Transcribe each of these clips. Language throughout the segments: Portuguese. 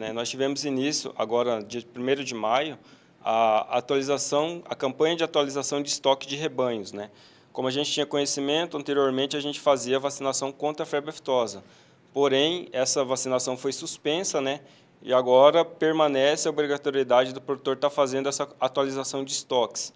Né? Nós tivemos início, agora, dia 1 de maio, a atualização, a campanha de atualização de estoque de rebanhos. Né? Como a gente tinha conhecimento, anteriormente a gente fazia vacinação contra a febre aftosa. Porém, essa vacinação foi suspensa, né? E agora permanece a obrigatoriedade do produtor estar tá fazendo essa atualização de estoques.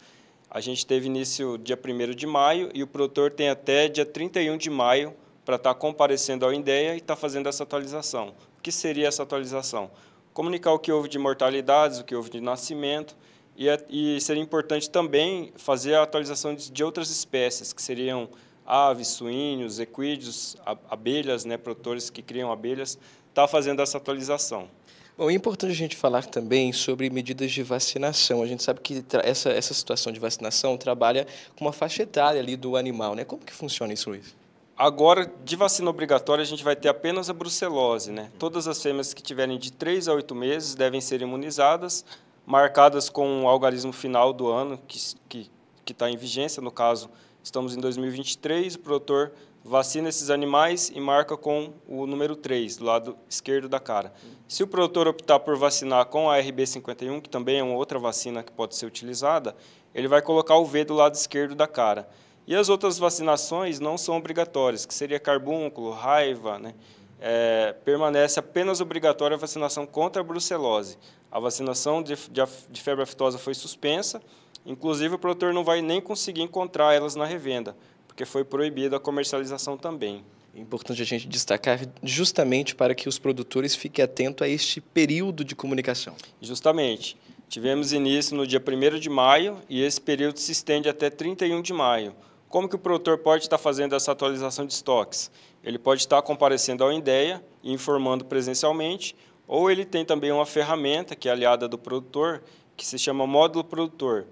A gente teve início dia 1 de maio e o produtor tem até dia 31 de maio para estar tá comparecendo ao INDEA e estar tá fazendo essa atualização que seria essa atualização? Comunicar o que houve de mortalidades, o que houve de nascimento, e, é, e seria importante também fazer a atualização de, de, outras espécies, que seriam aves, suínos, equídeos, abelhas, né, produtores que criam abelhas, está fazendo essa atualização. Bom, é importante a gente falar também sobre medidas de vacinação. A gente sabe que essa, essa situação de vacinação trabalha com uma faixa etária ali do animal, né? Como que funciona isso, Luiz? Agora, de vacina obrigatória, a gente vai ter apenas a brucelose. Né? Todas as fêmeas que tiverem de 3 a 8 meses devem ser imunizadas, marcadas com o algarismo final do ano, que está que, que tá em vigência. No caso, estamos em 2023, o produtor vacina esses animais e marca com o número 3, do lado esquerdo da cara. Se o produtor optar por vacinar com a RB51, que também é uma outra vacina que pode ser utilizada, ele vai colocar o V do lado esquerdo da cara. E as outras vacinações não são obrigatórias, que seria carbúnculo, raiva, né? É, permanece apenas obrigatória a vacinação contra a brucelose. A vacinação de, de, de febre aftosa foi suspensa, inclusive o produtor não vai nem conseguir encontrar elas na revenda, porque foi proibida a comercialização também. É importante a gente destacar justamente para que os produtores fiquem atentos a este período de comunicação. Justamente. Tivemos início no dia 1 de maio e esse período se estende até 31 de maio. Como que o produtor pode estar fazendo essa atualização de estoques? Ele pode estar comparecendo ao INDEA e informando presencialmente, ou ele tem também uma ferramenta que é aliada do produtor, que se chama módulo produtor.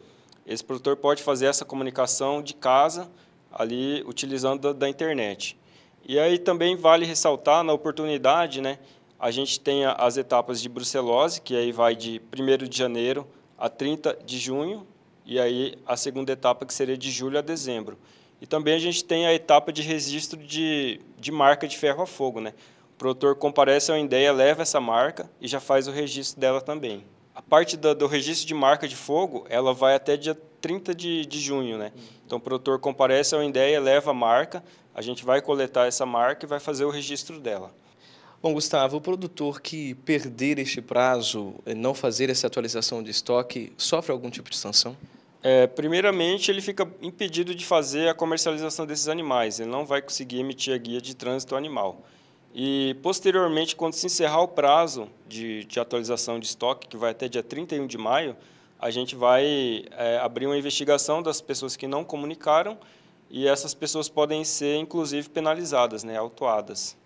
Esse produtor pode fazer essa comunicação de casa, ali utilizando da, da internet. E aí também vale ressaltar na oportunidade, né, a gente tem as etapas de brucelose, que aí vai de 1 de janeiro a 30 de junho, e aí a segunda etapa que seria de julho a dezembro. E também a gente tem a etapa de registro de, de marca de ferro a fogo. Né? O produtor comparece ao ideia leva essa marca e já faz o registro dela também. A parte do registro de marca de fogo, ela vai até dia 30 de, de junho. Né? Então, o produtor comparece ao ideia leva a marca, a gente vai coletar essa marca e vai fazer o registro dela. Bom, Gustavo, o produtor que perder este prazo, eh, não fazer essa atualização de estoque, sofre algum tipo de sanção? É, primeiramente, ele fica impedido de fazer a comercialização desses animais, ele não vai conseguir emitir a guia de trânsito animal. E, posteriormente, quando se encerrar o prazo de, de atualização de estoque, que vai até dia 31 de maio, a gente vai é, abrir uma investigação das pessoas que não comunicaram e essas pessoas podem ser, inclusive, penalizadas, né, autuadas.